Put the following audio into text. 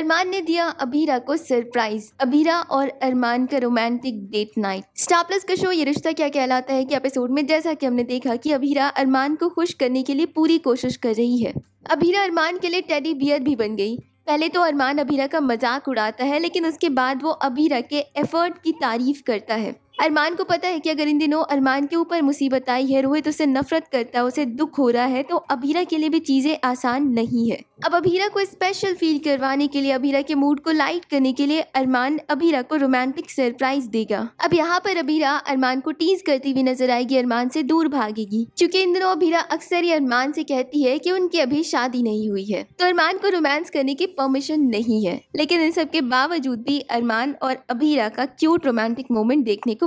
अरमान ने दिया अबीरा को सरप्राइज अबीरा और अरमान का रोमांटिक डेट नाइट प्लस का शो ये रिश्ता क्या कहलाता है कि एपिसोड में जैसा कि हमने देखा कि अभीरा अरमान को खुश करने के लिए पूरी कोशिश कर रही है अभीरा अरमान के लिए टेडी बियर भी बन गई पहले तो अरमान अबीरा का मजाक उड़ाता है लेकिन उसके बाद वो अबीरा के एफर्ट की तारीफ करता है अरमान को पता है कि अगर इन दिनों अरमान के ऊपर मुसीबत आई है रोहित उसे नफरत करता है उसे दुख हो रहा है तो अबीरा के लिए भी चीज़ें आसान नहीं है अब अबीरा को स्पेशल फील करवाने के लिए अबीरा के मूड को लाइट करने के लिए अरमान अबीरा को रोमांटिक सरप्राइज देगा अब यहाँ पर अबीरा अरमान को टीज करती हुई नजर आएगी अरमान से दूर भागेगी क्योंकि इन दिनों अबीरा अक्सर ही अरमान से कहती है कि उनकी अभी शादी नहीं हुई है तो अरमान को रोमांस करने की परमिशन नहीं है लेकिन इन सब के बावजूद भी अरमान और अबीरा का क्यूट रोमांटिक मोमेंट देखने को